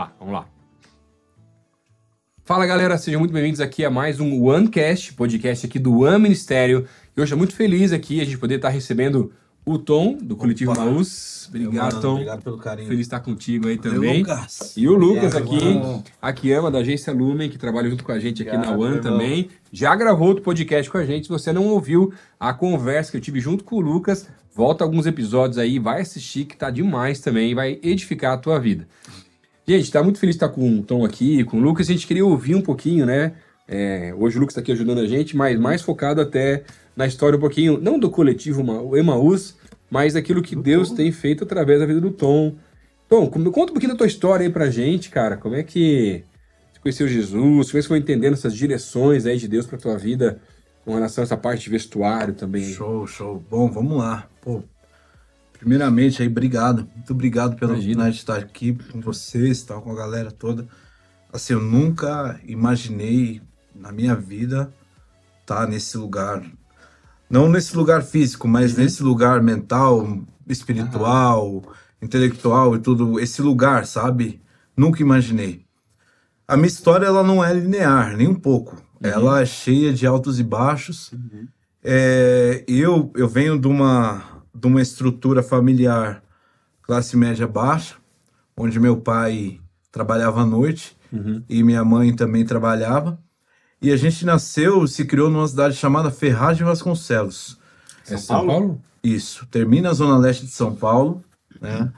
Ah, vamos lá. Fala galera, sejam muito bem-vindos aqui a mais um OneCast, podcast aqui do One Ministério. E hoje é muito feliz aqui a gente poder estar recebendo o Tom, do Coletivo Opa. Maús. Obrigado, mano, Tom. Obrigado pelo carinho. Feliz estar contigo aí Valeu, também. Lucas. E o Lucas aqui, aqui, ama é da agência Lumen, que trabalha junto com a gente aqui obrigado, na One também. Já gravou outro podcast com a gente. Se você não ouviu a conversa que eu tive junto com o Lucas, volta alguns episódios aí, vai assistir, que tá demais também, vai edificar a tua vida. Gente, tá muito feliz de estar com o Tom aqui, com o Lucas. A gente queria ouvir um pouquinho, né? É, hoje o Lucas está aqui ajudando a gente, mas mais focado até na história um pouquinho, não do coletivo o Emaús, mas daquilo que do Deus Tom. tem feito através da vida do Tom. Tom, conta um pouquinho da tua história aí pra gente, cara. Como é que você conheceu Jesus? Como é que você foi entendendo essas direções aí de Deus pra tua vida com relação a essa parte de vestuário também? Show, show. Bom, vamos lá. Pô, primeiramente aí, obrigado. Muito obrigado pela oportunidade de estar aqui com vocês, tal, com a galera toda. Assim, eu nunca imaginei na minha vida estar nesse lugar não nesse lugar físico, mas uhum. nesse lugar mental, espiritual, uhum. intelectual e tudo, esse lugar, sabe? Nunca imaginei. A minha história ela não é linear, nem um pouco. Uhum. Ela é cheia de altos e baixos. Uhum. É, eu, eu venho de uma, de uma estrutura familiar classe média baixa, onde meu pai trabalhava à noite uhum. e minha mãe também trabalhava. E a gente nasceu, se criou numa cidade chamada Ferraz de Vasconcelos. São é São Paulo? Paulo? Isso. Termina a zona leste de São Paulo, né?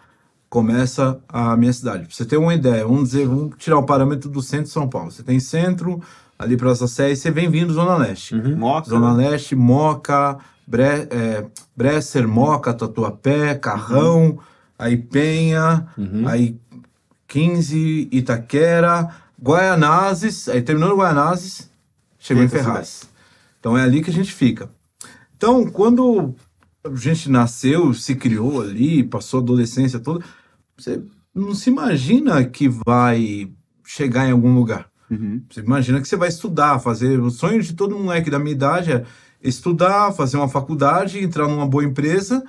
Começa a minha cidade. Pra você ter uma ideia, vamos dizer, vamos tirar o parâmetro do centro de São Paulo. Você tem centro, ali Praça Sé, e você vem vindo Zona Leste. Uhum. Moca. Zona Leste, Moca, Bre é, Bresser, Moca, Tatuapé, Carrão, uhum. aí Penha, uhum. aí 15, Itaquera, Guaianazes, aí terminou no Guaianazes, chegou em Ferraz. Então é ali que a gente fica. Então, quando a gente nasceu, se criou ali, passou a adolescência toda, você não se imagina que vai chegar em algum lugar. Uhum. Você imagina que você vai estudar, fazer. O sonho de todo moleque da minha idade é estudar, fazer uma faculdade, entrar numa boa empresa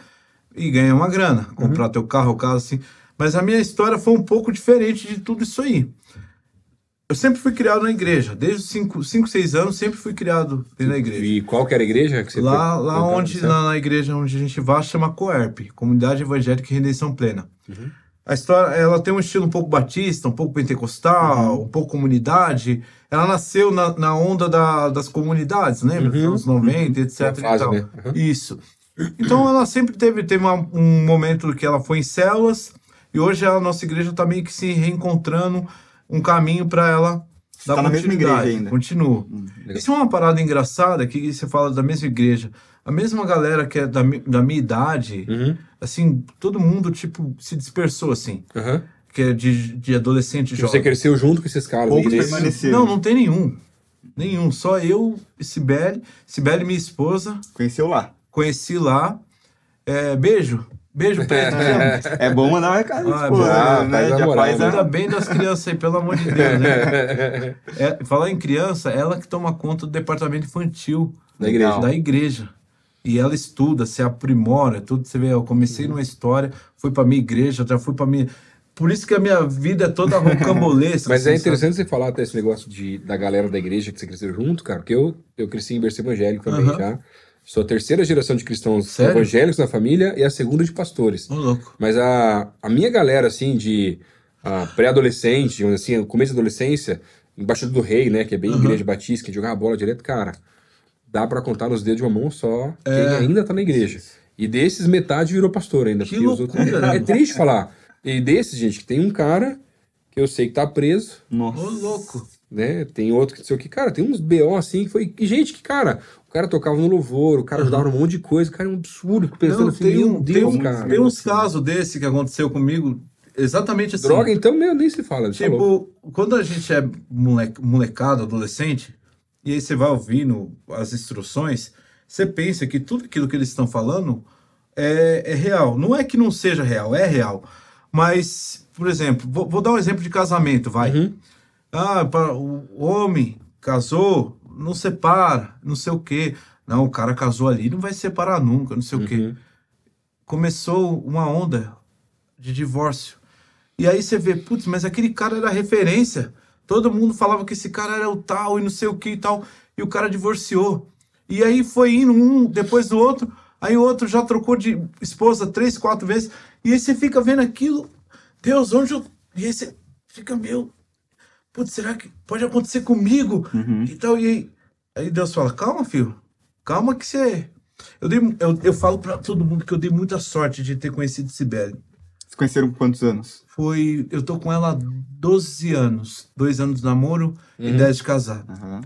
e ganhar uma grana, uhum. comprar uhum. teu carro, casa assim. Mas a minha história foi um pouco diferente de tudo isso aí. Eu sempre fui criado na igreja, desde 5, 6 anos sempre fui criado na igreja. E qual que era a igreja que você Lá, foi, lá onde, na, na, igreja onde a gente vai, chama Coerp, Comunidade Evangélica e Redenção Plena. Uhum. A história, ela tem um estilo um pouco batista, um pouco pentecostal, uhum. um pouco comunidade. Ela nasceu na, na onda da, das comunidades, lembra? Uhum. anos 90, etc. É fase, né? Uhum. Isso. Então ela sempre teve, teve uma, um momento que ela foi em células, e hoje a nossa igreja está meio que se reencontrando um caminho para ela dar tá na mesma igreja ainda. Continua. Hum, Isso é uma parada engraçada que você fala da mesma igreja. A mesma galera que é da, da minha idade, uhum. assim, todo mundo, tipo, se dispersou, assim. Uhum. Que é de, de adolescente que jovem. Você cresceu junto com esses caras. Poucos né? permaneceram. Não, não tem nenhum. Nenhum. Só eu e Sibeli. Sibeli, minha esposa. Conheceu lá. Conheci lá. É, beijo. Beijo, Pedro. É, bom mandar um recado. Ah, pô, né? Ah, já faz ainda né? bem das crianças aí, pelo amor de Deus. Né? É, falar em criança, ela que toma conta do departamento infantil da igreja. Da igreja. E ela estuda, se aprimora, tudo. Você vê, eu comecei numa história, fui para minha igreja, já fui para minha. Por isso que a minha vida é toda rocambolesca. Mas é assim, interessante sabe? você falar até esse negócio de, da galera da igreja que você cresceu junto, cara, porque eu, eu cresci em berço evangélico também uhum. já. Sou a terceira geração de cristãos Sério? evangélicos na família e a segunda de pastores. Oh, louco. Mas a, a minha galera, assim, de pré-adolescente, assim, começo da adolescência, embaixo do rei, né? Que é bem uhum. igreja batista, que jogava bola direto, cara. Dá para contar nos dedos de uma mão só quem é. ainda tá na igreja. E desses, metade virou pastor ainda. Que loucura, outros... é, é triste falar. E desses, gente, que tem um cara que eu sei que tá preso. Nossa. Ô, louco né? Tem outro que não sei o que, cara, tem uns BO assim que foi. gente que, cara, o cara tocava no louvor, o cara ajudava um monte de coisa, cara, é um absurdo. Pensando não, assim, tem, um, Deus, tem, um, cara, tem uns assim. casos desse que aconteceu comigo, exatamente assim. Droga, então, meu, nem se fala. Tá tipo, quando a gente é moleque, molecado, adolescente, e aí você vai ouvindo as instruções, você pensa que tudo aquilo que eles estão falando é, é real. Não é que não seja real, é real. Mas, por exemplo, vou, vou dar um exemplo de casamento, vai. Uhum. Ah, o homem casou, não separa, não sei o quê. Não, o cara casou ali, não vai separar nunca, não sei uhum. o quê. Uhum. Começou uma onda de divórcio. E aí você vê, putz, mas aquele cara era referência. Todo mundo falava que esse cara era o tal e não sei o que e tal. E o cara divorciou. E aí foi indo um depois do outro. Aí o outro já trocou de esposa três, quatro vezes. E aí você fica vendo aquilo. Deus, onde eu. E aí você fica, meu, putz, será que pode acontecer comigo? Uhum. E então, tal, e aí, aí Deus fala, calma, filho, calma que você... Eu, dei, eu, eu falo para todo mundo que eu dei muita sorte de ter conhecido Sibeli. Vocês conheceram quantos anos? Foi, eu tô com ela há 12 anos, dois anos de namoro uhum. e 10 de casado. Uhum.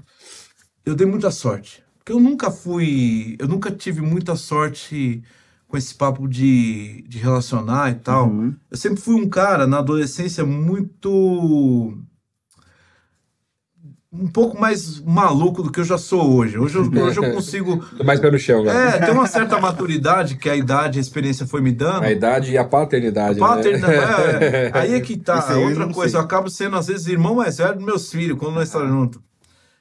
Eu dei muita sorte, porque eu nunca fui, eu nunca tive muita sorte com esse papo de, de relacionar e tal. Uhum. Eu sempre fui um cara na adolescência muito um pouco mais maluco do que eu já sou hoje. Hoje eu, hoje eu consigo. mais pelo chão, né? É, tem uma certa maturidade que a idade, a experiência foi me dando. A idade e a paternidade. A paternidade. Né? É, é. Aí é que tá. Aí outra eu coisa, sei. eu acabo sendo, às vezes, irmão mais velho dos meus filhos, quando nós estamos tá ah. juntos.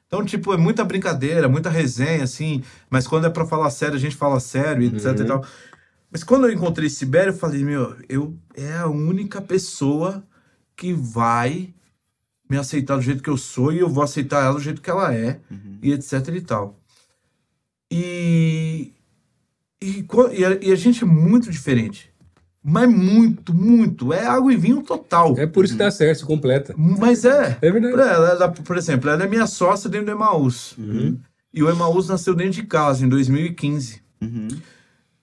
Então, tipo, é muita brincadeira, muita resenha, assim. Mas quando é para falar sério, a gente fala sério, etc uhum. e tal. Mas quando eu encontrei Sibério, eu falei, meu, eu é a única pessoa que vai me aceitar do jeito que eu sou e eu vou aceitar ela do jeito que ela é uhum. e etc e tal. E, e, e, a, e a gente é muito diferente. Mas muito, muito. É água e vinho total. É por isso que dá uhum. certo, completa. Mas é. É verdade. Ela, ela, por exemplo, ela é minha sócia dentro do Emaús. Uhum. E o Emaús nasceu dentro de casa, em 2015. Uhum.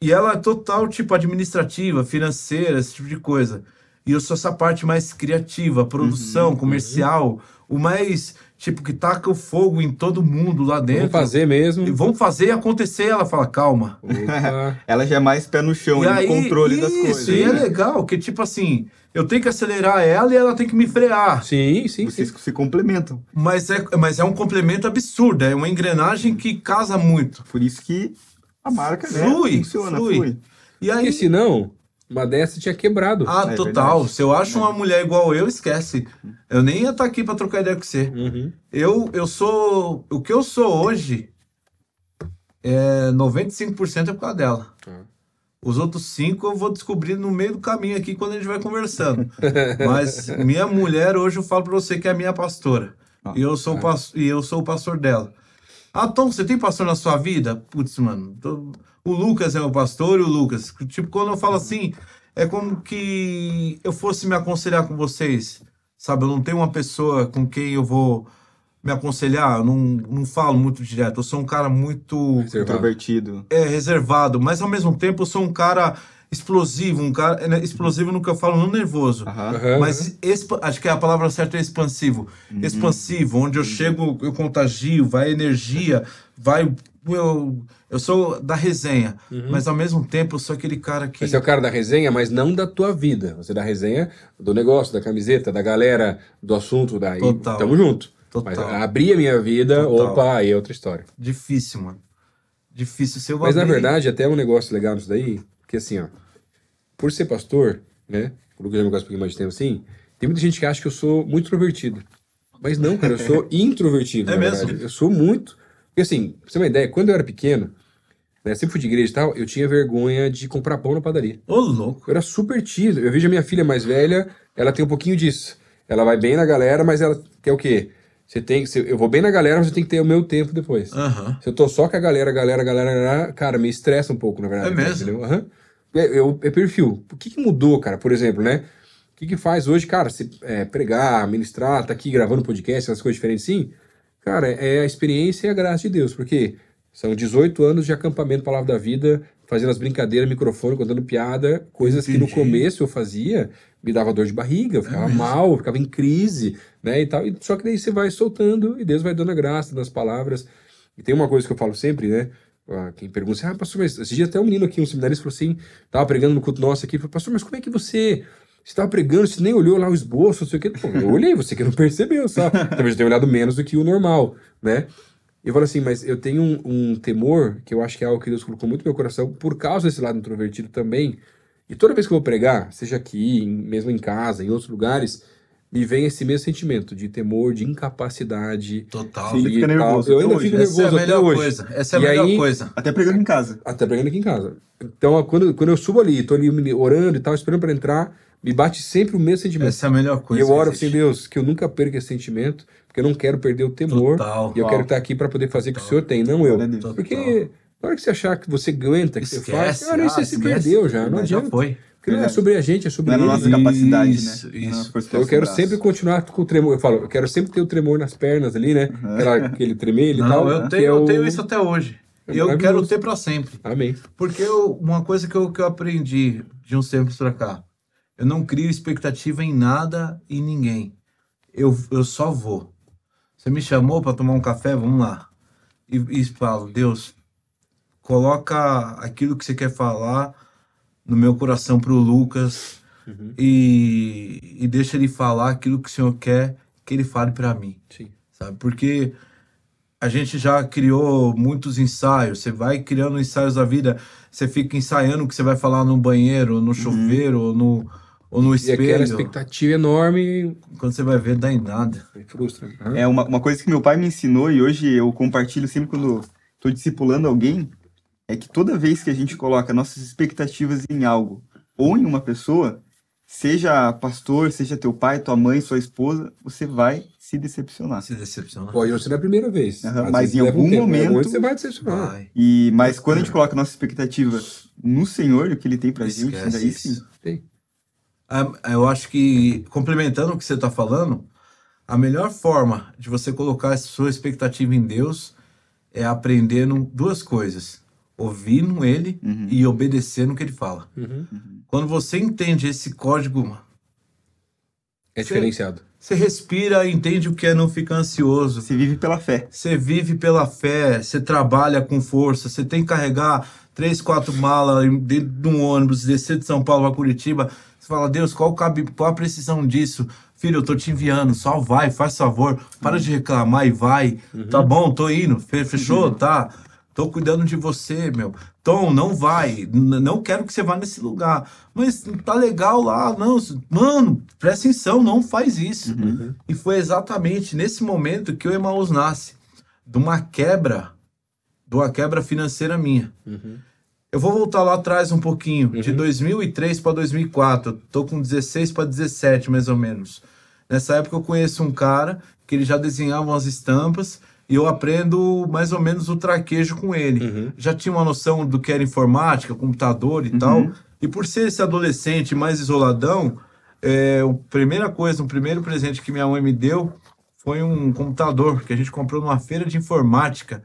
E ela é total, tipo, administrativa, financeira, esse tipo de coisa. E eu sou essa parte mais criativa, produção, uhum, uhum. comercial, uhum. o mais tipo que taca o fogo em todo mundo lá dentro. Vamos fazer mesmo. E vamos fazer acontecer. Ela fala, calma. ela já é mais pé no chão, e né, aí, no controle isso, das coisas. Isso, e é né? é legal, que tipo assim, eu tenho que acelerar ela e ela tem que me frear. Sim, sim. Vocês sim. se complementam. Mas é, mas é um complemento absurdo, é uma engrenagem que casa muito. Por isso que a marca né, flui, né, funciona, flui. flui. E aí, Porque senão, Badessa tinha quebrado. Ah, é total. Verdade. Se eu acho uma é. mulher igual eu, esquece. Eu nem ia estar tá aqui para trocar ideia com você. Uhum. Eu, eu sou. O que eu sou hoje é 95% é por causa dela. Uhum. Os outros cinco eu vou descobrir no meio do caminho aqui quando a gente vai conversando. Mas minha mulher, hoje eu falo para você que é a minha pastora. Ah, e, eu sou ah. e eu sou o pastor dela. Ah, Tom, você tem pastor na sua vida? Putz, mano, tô, o Lucas é o pastor e o Lucas. Tipo, quando eu falo assim, é como que eu fosse me aconselhar com vocês, sabe? Eu não tenho uma pessoa com quem eu vou me aconselhar, eu não, não falo muito direto. Eu sou um cara muito. Reservado. É, reservado, mas ao mesmo tempo eu sou um cara explosivo, um cara. Né, explosivo no que eu falo, não nervoso. Uhum. Mas acho que a palavra certa é expansivo. Uhum. Expansivo, onde eu uhum. chego, eu contagio, vai energia, vai. Eu, eu sou da resenha, uhum. mas ao mesmo tempo eu sou aquele cara que. Você é o cara da resenha, mas não da tua vida. Você é da resenha do negócio, da camiseta, da galera, do assunto, daí. Total. Tamo junto. Total. Mas abrir a minha vida, Total. opa, aí é outra história. Difícil, mano. Difícil ser o. Mas abrir... na verdade, até é um negócio legal nisso daí, que assim, ó. Por ser pastor, né? O Lucas já me gosta um pouquinho mais de tempo assim. Tem muita gente que acha que eu sou muito introvertido. Mas não, cara, eu sou introvertido. É mesmo? Verdade. Eu sou muito. Porque assim, pra você ter uma ideia, quando eu era pequeno, né? Sempre fui de igreja e tal, eu tinha vergonha de comprar pão na padaria. Ô, louco! Eu era super tímido. Eu vejo a minha filha mais velha, ela tem um pouquinho disso. Ela vai bem na galera, mas ela quer o quê? Você tem que. Eu vou bem na galera, mas você tem que ter o meu tempo depois. Uhum. Se eu tô só com a galera, galera, galera, galera cara, me estressa um pouco, na verdade. É né, mesmo? Aham. É, eu, é perfil. O que, que mudou, cara? Por exemplo, né? O que, que faz hoje, cara? Se, é, pregar, ministrar, tá aqui gravando podcast, essas coisas diferentes, sim. Cara, é a experiência e a graça de Deus, porque são 18 anos de acampamento Palavra da Vida, fazendo as brincadeiras, microfone, contando piada, coisas Entendi. que no começo eu fazia, me dava dor de barriga, eu ficava é mal, eu ficava em crise, né, e tal. E, só que daí você vai soltando e Deus vai dando a graça nas palavras. E tem uma coisa que eu falo sempre, né, quem pergunta assim, ah, pastor, mas esse dia até um menino aqui, um seminarista, falou assim, tava pregando no culto nosso aqui, falou, pastor, mas como é que você estava pregando, você nem olhou lá o esboço, não sei o quê? Pô, eu olhei, você que não percebeu, sabe? Talvez eu tenha olhado menos do que o normal, né? Eu falo assim, mas eu tenho um, um, temor, que eu acho que é algo que Deus colocou muito no meu coração, por causa desse lado introvertido também. E toda vez que eu vou pregar, seja aqui, mesmo em casa, em outros lugares, me vem esse mesmo sentimento de temor, de incapacidade. Total. Sim, fica nervoso. Eu ainda hoje. fico nervoso Essa é a melhor hoje. coisa. Essa é a e melhor aí, coisa. Até pregando em casa. Até pregando aqui em casa. Então, quando, quando eu subo ali, estou ali orando e tal, esperando para entrar, me bate sempre o mesmo sentimento. Essa é a melhor coisa. E eu oro assim, Deus, que eu nunca perca esse sentimento, porque eu não quero perder o temor. Total, e eu quero estar aqui para poder fazer o que o senhor tem, não eu. Total. Porque na hora que você achar que você aguenta, que esquece, você faz, na hora ah, você se perdeu já. Não adianta. Já foi. Porque não é sobre a gente, é sobre não é a nossa capacidade, isso, né? Isso, isso. Então eu quero sempre continuar com o tremor. Eu falo, eu quero sempre ter o tremor nas pernas ali, né? Aquela, aquele tremer e tal. Eu né? tenho, é o... tenho isso até hoje. É eu quero ter para sempre. Amém. Porque eu, uma coisa que eu, que eu aprendi de uns tempos para cá, eu não crio expectativa em nada e ninguém. Eu, eu só vou. Você me chamou para tomar um café, vamos lá. E, e falo, Deus, coloca aquilo que você quer falar no meu coração para o Lucas uhum. e, e deixa ele falar aquilo que o Senhor quer que ele fale para mim. Sim. Sabe? Porque a gente já criou muitos ensaios, você vai criando ensaios da vida, você fica ensaiando o que você vai falar no banheiro, no uhum. chuveiro, uhum. no ou no é espelho. E aquela expectativa enorme. Quando você vai ver, dá em nada. é frustra. Né? É uma, uma coisa que meu pai me ensinou e hoje eu compartilho sempre quando estou discipulando alguém, é que toda vez que a gente coloca nossas expectativas em algo ou em uma pessoa, seja pastor, seja teu pai, tua mãe, sua esposa, você vai se decepcionar. Se decepcionar. Pode não ser a primeira vez. Uhum, mas em algum, tempo, né? momento, você vai decepcionar. E mas quando a gente coloca nossa expectativa no Senhor, o que ele tem pra gente, daí sim. Tem eu acho que, complementando o que você está falando, a melhor forma de você colocar a sua expectativa em Deus é aprendendo duas coisas: ouvindo Ele uhum. e obedecendo o que Ele fala. Uhum. uhum. Quando você entende esse código, é diferenciado. Você, você respira, entende o que é não ficar ansioso. Você vive pela fé. Você vive pela fé, você trabalha com força, você tem que carregar três, quatro malas dentro de um ônibus, descer de São Paulo para Curitiba. Você fala, Deus, qual, cabe, qual a precisão disso? Filho, eu tô te enviando, só vai, faz favor, para uhum. de reclamar e vai. Uhum. Tá bom, tô indo, uhum. fechou, uhum. tá? Tô cuidando de você, meu. Tom, não vai. Não quero que você vá nesse lugar. Mas tá legal lá, não. Mano, presta atenção, não faz isso. Uhum. E foi exatamente nesse momento que o Emaús nasce. De uma quebra de uma quebra financeira minha. Uhum. Eu vou voltar lá atrás um pouquinho, uhum. de 2003 para 2004. Estou tô com 16 para 17, mais ou menos. Nessa época eu conheço um cara que ele já desenhava umas estampas e eu aprendo mais ou menos o traquejo com ele. Uhum. Já tinha uma noção do que era informática, computador e uhum. tal. E por ser esse adolescente mais isoladão, é, a primeira coisa, o primeiro presente que minha mãe me deu foi um computador que a gente comprou numa feira de informática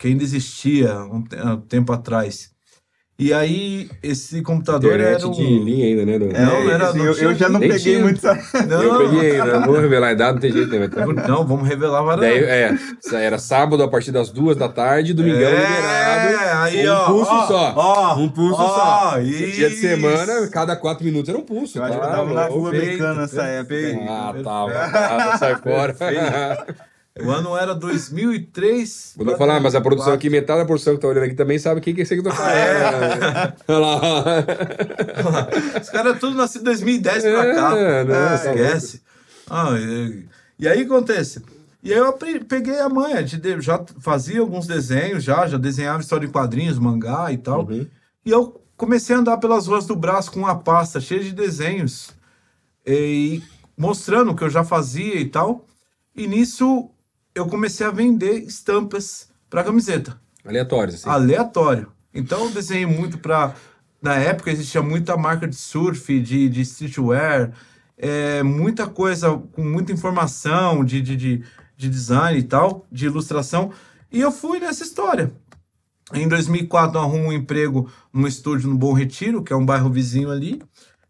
que ainda existia um, ah, tempo atrás. E aí, esse computador Internet era. Um... de linha ainda, né? Não? É, é, era, não eu, tinha... eu, já não peguei tinha. muito. Não. Eu peguei ainda, vou revelar a idade, não tem jeito, né? Não, vamos revelar várias Daí, É, era sábado a partir das duas da tarde, domingão é, liberado. Aí, um ó, pulso ó, só. Ó, um pulso ó, só. Isso. Dia de semana, cada quatro minutos era um pulso. Eu acho que eu tá tava na rua brincando nessa época. Ah, tá, sai fora. O ano era 2003. Vou falar, mas a produção aqui, metade da produção que tá olhando aqui também sabe quem que é esse que eu tô falando. Ah, é. Olha lá. Os caras é tudo nascidos 2010 pra é, cá. Não, né, ah, tá esquece. Ah, e, e, aí acontece. E aí eu peguei a manha, já fazia alguns desenhos, já, já desenhava história em quadrinhos, mangá e tal. Uhum. E eu comecei a andar pelas ruas do Brasil com uma pasta cheia de desenhos. E mostrando o que eu já fazia e tal. E nisso eu comecei a vender estampas para camiseta. Aleatório, assim. Aleatório. Então eu desenhei muito para na época existia muita marca de surf, de, de streetwear, é, muita coisa com muita informação de, de, de, de, design e tal, de ilustração. E eu fui nessa história. Em 2004 eu arrumo um emprego num estúdio no Bom Retiro, que é um bairro vizinho ali,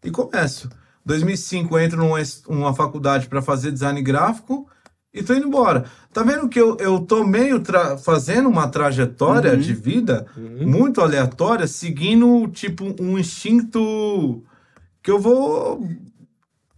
e começo. 2005 eu entro numa, numa faculdade para fazer design gráfico e tô indo embora. Tá vendo que eu, eu tô meio fazendo uma trajetória uhum. de vida uhum. muito aleatória, seguindo, tipo, um instinto que eu vou.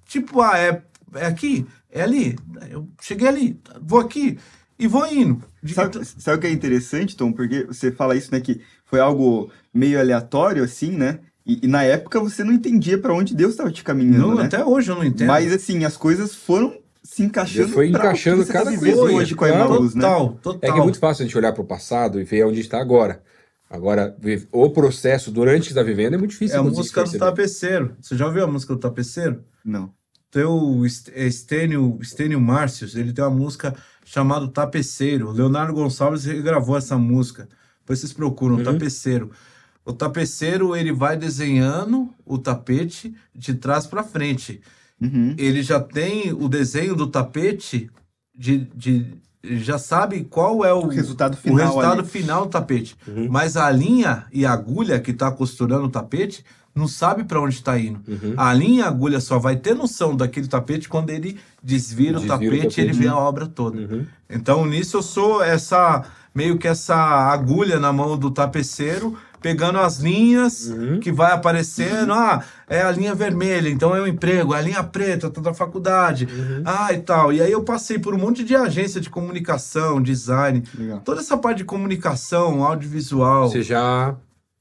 Tipo, ah, é, é aqui, é ali. Eu cheguei ali, vou aqui e vou indo. De... Sabe, então sabe o que é interessante, Tom? Porque você fala isso, né? Que foi algo meio aleatório, assim, né? E, e, na época você não entendia para onde Deus estava te caminhando. Não, né? até hoje eu não entendo. Mas assim, as coisas foram se encaixando. foi encaixando tá cada tá coisa hoje com a total, né? Total, É que é muito fácil a gente olhar para o passado e ver onde está agora. Agora, o processo durante que está vivendo é muito difícil. É a música do tapeceiro. Você já ouviu a música do tapeceiro? Não. Tem o é Estênio, Estênio Márcios, ele tem uma música chamada Tapeceiro. O Leonardo Gonçalves gravou essa música. Depois vocês procuram, uhum. Tapeceiro. O tapeceiro, ele vai desenhando o tapete de trás para frente. Uhum. Ele já tem o desenho do tapete de, de já sabe qual é o, o resultado final, o resultado ali. final do tapete. Uhum. Mas a linha e a agulha que está costurando o tapete não sabe para onde está indo. Uhum. A linha e a agulha só vai ter noção daquele tapete quando ele desvira, desvira o, tapete, o tapete e ele vê a obra toda. Uhum. Então nisso eu sou essa meio que essa agulha na mão do tapeceiro pegando as linhas uhum. que vai aparecendo. Uhum. Ah, é a linha vermelha, então é um emprego, é a linha preta, tá da faculdade. Uhum. Ah, e tal. E aí eu passei por um monte de agência de comunicação, design, Legal. toda essa parte de comunicação, audiovisual. Você já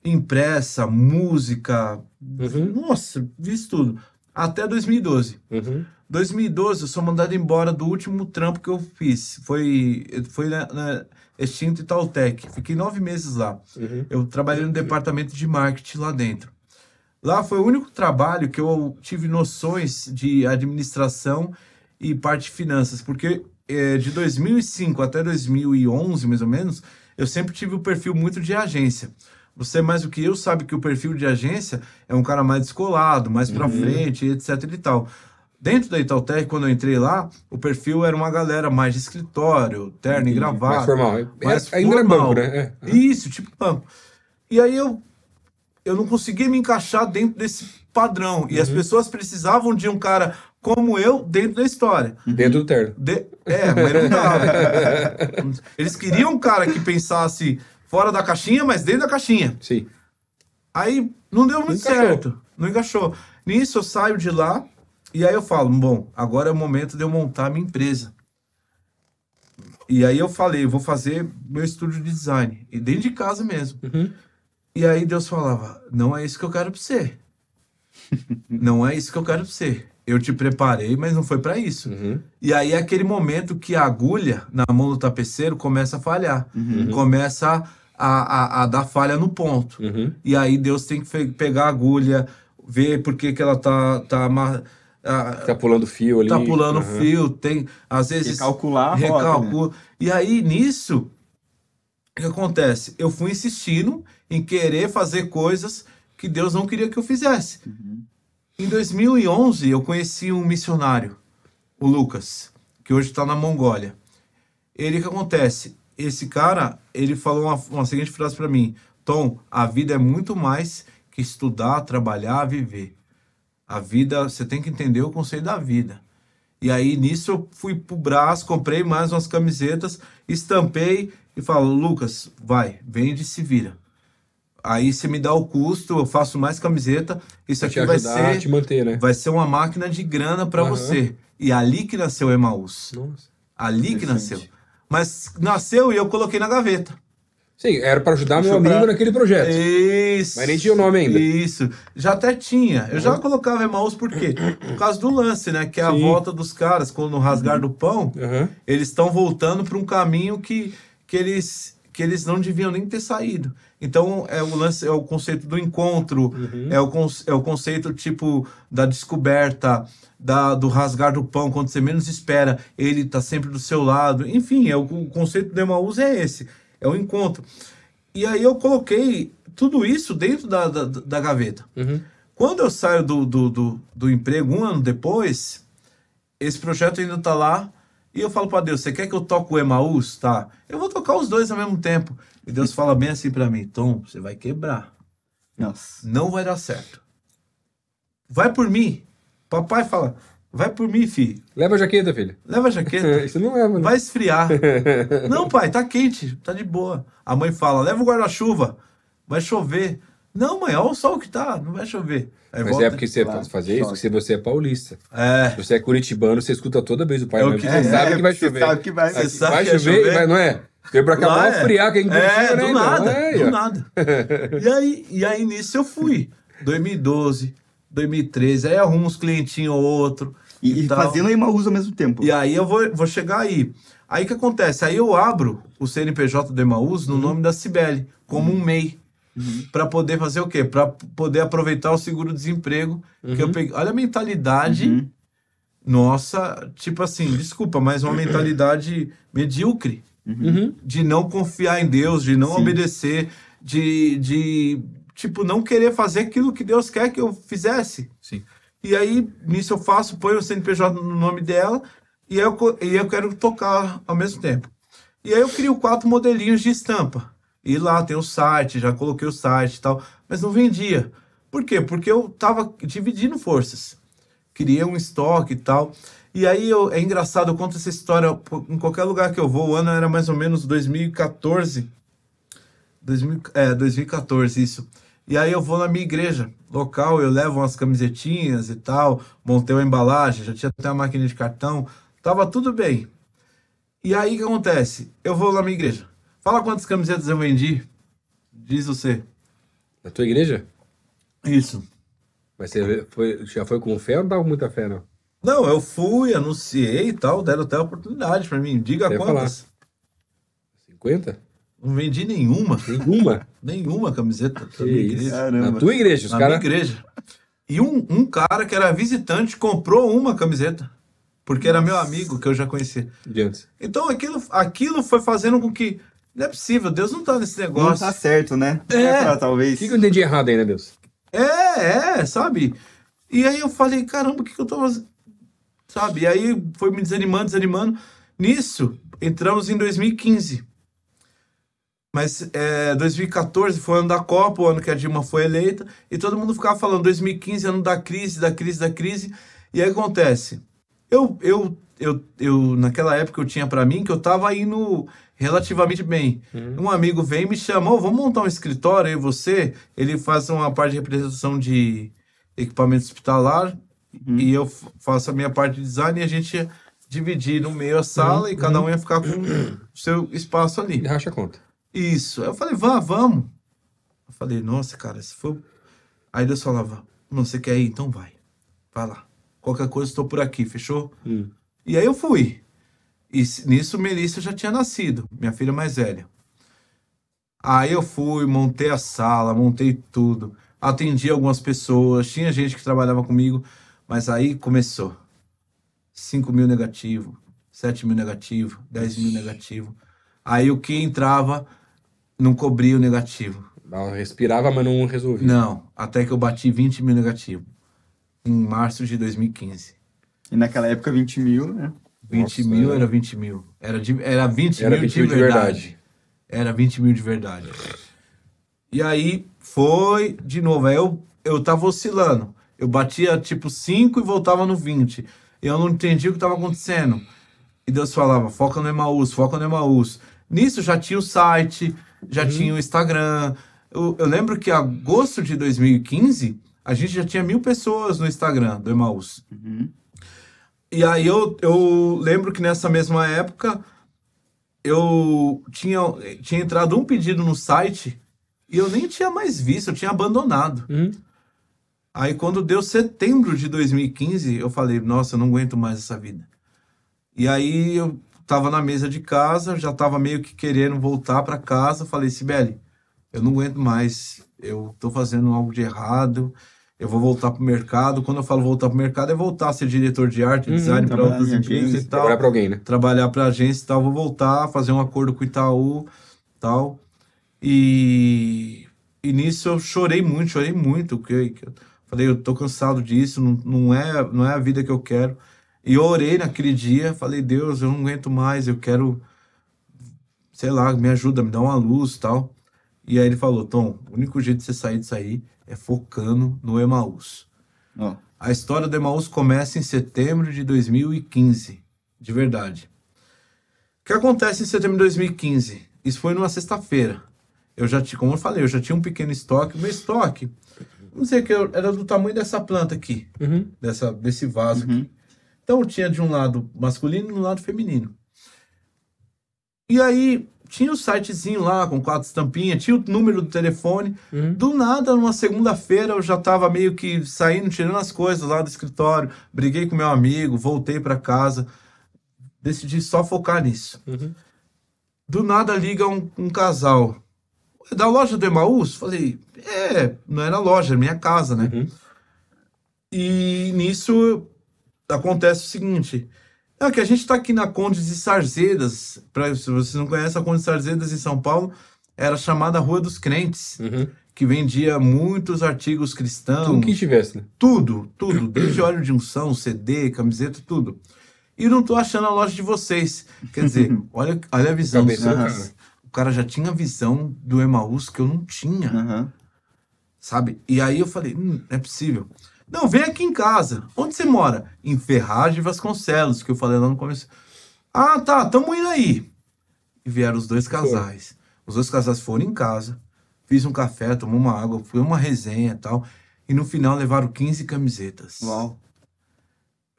impressa, música, uhum. nossa, fiz tudo. Até 2012. Uhum. 2012, eu sou mandado embora do último trampo que eu fiz. Foi, foi na, na Extinto Taltec. Fiquei nove meses lá. Uhum. Eu trabalhei no departamento de marketing lá dentro. Lá foi o único trabalho que eu tive noções de administração e parte de finanças, porque é, de 2005 até 2011, mais ou menos, eu sempre tive o um perfil muito de agência. Você é mais do que eu sabe que o perfil de agência é um cara mais descolado, mais para uhum. frente, etc e tal. Dentro da Itautec, quando eu entrei lá, o perfil era uma galera mais de escritório, terno e gravata. Mais formal. É, mais é, ainda formal. banco, né? É. Isso, tipo banco. E aí eu, eu não conseguia me encaixar dentro desse padrão. Uhum. E as uhum. pessoas precisavam de um cara como eu dentro da história. Uhum. Dentro do terno. De... É, mas não dava. Eles queriam um cara que pensasse fora da caixinha, mas dentro da caixinha. Sim. Aí não deu muito certo, não encaixou. Nisso eu saio de lá e aí eu falo, bom, agora é o momento de eu montar a minha empresa. E aí eu falei, vou fazer meu estúdio de design, e dentro de casa mesmo. Uhum. E aí Deus falava, não é isso que eu quero pra você. não é isso que eu quero pra você. Eu te preparei, mas não foi para isso. Uhum. E aí é aquele momento que a agulha na mão do tapeceiro começa a falhar. Uhum. Começa a a, a, a dar falha no ponto. Uhum. E aí Deus tem que pegar a agulha, ver por que, que ela tá, tá ah, tá pulando fio ali. Tá pulando uhum. fio, tem. Às vezes. Recalcular, recalcula. Né? E aí, nisso, o que acontece? Eu fui insistindo em querer fazer coisas que Deus não queria que eu fizesse. Uhum. Em 2011, eu conheci um missionário, o Lucas, que hoje está na Mongólia. Ele, o que acontece? esse cara, ele falou uma, uma seguinte frase para mim: Tom, a vida é muito mais que estudar, trabalhar, viver. A vida, você tem que entender o conceito da vida. E aí nisso eu fui pro Brás, comprei mais umas camisetas, estampei e falo: Lucas, vai, vende e se vira. Aí você me dá o custo, eu faço mais camiseta. Isso aqui vai ser, manter, né? vai ser uma máquina de grana para você. E ali que nasceu Emmaus, Emaús. Nossa, ali que nasceu. Mas nasceu e eu coloquei na gaveta. Sim, era para ajudar Deixa meu amigo pra... naquele projeto. Isso. Mas nem tinha o nome ainda. Isso. Já até tinha. Eu já uhum. colocava Emaús por quê? Por causa do lance, né? Que é a Sim. volta dos caras, quando no rasgar uhum. do pão, uhum. eles estão voltando para um caminho que, que, eles, que eles não deviam nem ter saído. Então, é o lance, é o conceito do encontro, uhum. é, o, é o conceito, tipo, da descoberta, da, do rasgar do pão quando você menos espera, ele está sempre do seu lado. Enfim, é, o, o conceito do Emaús é esse, é o encontro. E aí eu coloquei tudo isso dentro da, da, da gaveta. Uhum. Quando eu saio do, do, do, do, emprego, um ano depois, esse projeto ainda está lá. E eu falo para Deus, você quer que eu toque o Emaús? Tá. Eu vou tocar os dois ao mesmo tempo. E Deus fala bem assim para mim, Tom, você vai quebrar. Nossa. Não vai dar certo. Vai por mim. Papai fala, vai por mim, filho. Leva a jaqueta, filho. Leva a jaqueta. Isso não leva, né? Vai esfriar. não, pai, tá quente, tá de boa. A mãe fala, leva o guarda-chuva, vai chover. Não, mãe, olha o sol que tá, não vai chover. Aí Mas é volta, é porque você claro, fazia isso, porque você é paulista. É. Se você é curitibano, você escuta toda vez o pai. É, você é, sabe é, que vai chover. Você sabe que vai, você sabe vai que chover, chover. Vai, não é? Veio pra cá, vai é. friar, quem É, é né, do né, nada, é, do nada. e, aí, e aí, nisso, eu fui. 2012, 2013. Aí arruma uns clientinhos ou outro. E, e fazendo a Emaús ao mesmo tempo. E aí eu vou, vou chegar aí. Aí o que acontece? Aí eu abro o CNPJ do Emaús no uhum. nome da Cibele, como uhum. um MEI. Uhum. Para poder fazer o quê? Para poder aproveitar o seguro-desemprego que eu uhum. peguei. Olha a mentalidade uhum. nossa, tipo assim, desculpa, mas uma mentalidade medíocre uhum. de não confiar em Deus, de não Sim. obedecer, de, de tipo, não querer fazer aquilo que Deus quer que eu fizesse. Sim. E aí, nisso eu faço, ponho o CNPJ no nome dela e eu, e eu quero tocar ao mesmo tempo. E aí eu crio quatro modelinhos de estampa. E lá tem o site, já coloquei o site e tal, mas não vendia. Por quê? Porque eu tava dividindo forças. Cria um estoque e tal. E aí eu, é engraçado, eu conto essa história em qualquer lugar que eu vou. O ano era mais ou menos 2014. 2000, é, 2014, isso. E aí eu vou na minha igreja local, eu levo umas camisetinhas e tal, montei uma embalagem, já tinha até uma máquina de cartão, tava tudo bem. E aí o que acontece? Eu vou na minha igreja. Fala quantas camisetas eu vendi. Diz você. Na tua igreja? Isso. Mas você foi, já foi com fé ou não tava com muita fé, não? Não, eu fui, anunciei e tal, deram até oportunidade para mim. Diga quantas. Falar. 50? Não vendi nenhuma. Nenhuma? nenhuma camiseta da minha igreja. Caramba. Na tua igreja, os Na cara... minha igreja. E um, um cara que era visitante comprou uma camiseta. Porque era meu amigo que eu já conhecia. Então aquilo, aquilo foi fazendo com que. Não é possível, Deus não tá nesse negócio. Não tá certo, né? É, é pra, talvez. O que, que eu entendi errado aí, né, Deus? É, é, sabe? E aí eu falei, caramba, o que, que eu tô fazendo? Sabe? E aí foi me desanimando, desanimando. Nisso, entramos em 2015. Mas é, 2014 foi o ano da Copa, o ano que a Dilma foi eleita, e todo mundo ficava falando 2015, ano da crise, da crise, da crise. E aí acontece. Eu, eu, eu, eu naquela época eu tinha para mim que eu tava indo relativamente bem. Hum. Um amigo vem e me chamou, vamos montar um escritório aí você, ele faz uma parte de representação de equipamento hospitalar hum. e eu faço a minha parte de design e a gente dividir no meio a sala hum. e cada um ia ficar com uhum. o seu espaço ali. Racha conta. Isso. Aí eu falei, vá, vamos. Eu falei, nossa, cara, se for. Aí Deus falava, não, você quer ir? Então vai. Vai lá. Qualquer coisa, estou por aqui, fechou? Hum. E aí eu fui. E nisso, Melissa já tinha nascido, minha filha mais velha. Aí eu fui, montei a sala, montei tudo, atendi algumas pessoas, tinha gente que trabalhava comigo, mas aí começou. 5 mil negativo, 7 mil negativo, 10 mil negativo. Aí o que entrava não cobria o negativo. Não, respirava, mas não resolvia. Não, até que eu bati 20 mil negativo. Em março de 2015. E naquela época, 20 mil, né? 20 Nossa, mil é. era 20 mil. Era, de, era 20 era mil 20 de, mil verdade. de verdade. Era 20 mil de verdade. E aí foi de novo. Aí eu, eu tava oscilando. Eu batia tipo 5 e voltava no 20. E Eu não entendia o que tava acontecendo. E Deus falava: foca no Emaús, foca no Emaús. Nisso já tinha o site, já uhum. tinha o Instagram. Eu, eu, lembro que em agosto de 2015, a gente já tinha mil pessoas no Instagram do Emaús. Uhum. E aí eu, eu lembro que nessa mesma época eu tinha, tinha entrado um pedido no site e eu nem tinha mais visto, eu tinha abandonado. Uhum. Aí quando deu setembro de 2015, eu falei, nossa, eu não aguento mais essa vida. E aí eu estava na mesa de casa, já estava meio que querendo voltar para casa. Falei, Sibeli, assim, eu não aguento mais, eu estou fazendo algo de errado, eu vou voltar para o mercado. Quando eu falo voltar para o mercado, é voltar a ser diretor de arte, uhum. design para outras empresas e tal. Trabalhar para alguém, né? Trabalhar para agência e tal. Vou voltar, fazer um acordo com o Itaú tal. E, e nisso eu chorei muito, chorei muito. Porque eu falei, eu estou cansado disso, não, não, é, não é a vida que eu quero. E eu orei naquele dia, falei, Deus, eu não aguento mais, eu quero, sei lá, me ajuda, me dá uma luz tal. E aí ele falou, Tom, o único jeito de você sair disso aí é focando no Emaús. Oh. A história do Emaús começa em setembro de 2015, de verdade. O que acontece em setembro de 2015? Isso foi numa sexta-feira. Eu já tinha, como eu falei, eu já tinha um pequeno estoque. Meu estoque, sei o que era do tamanho dessa planta aqui, uhum. dessa, desse vaso uhum. aqui. Então tinha de um lado masculino e de um lado feminino. E aí tinha o um sitezinho lá com quatro estampinhas, tinha o número do telefone. Uhum. Do nada, numa segunda-feira, eu já estava meio que saindo, tirando as coisas lá do escritório. Briguei com meu amigo, voltei para casa. Decidi só focar nisso. Uhum. Do nada liga um, um casal. É da loja do Emaús? Falei, é, não era loja, é minha casa, né? Uhum. E nisso acontece o seguinte. É que a gente está aqui na Conde de Sarzedas. Pra, se você não conhece, a Conde de Sarzedas em São Paulo era chamada Rua dos Crentes, uhum. que vendia muitos artigos cristãos. Tudo que tivesse, né? Tudo, tudo. Desde óleo de unção, CD, camiseta, tudo. E não estou achando a loja de vocês. Quer dizer, olha, olha a visão. Cabeça, cara. O cara já tinha a visão do Emaús que eu não tinha. Uhum. Sabe? E aí eu falei, hum, é possível. Não, vem aqui em casa. Onde você mora? Em Ferraz de Vasconcelos, que eu falei lá no começo. Ah, tá, tamo indo aí. E vieram os dois casais. Sim. Os dois casais foram em casa, fiz um café, tomou uma água, foi uma resenha e tal. E no final levaram 15 camisetas. Uau.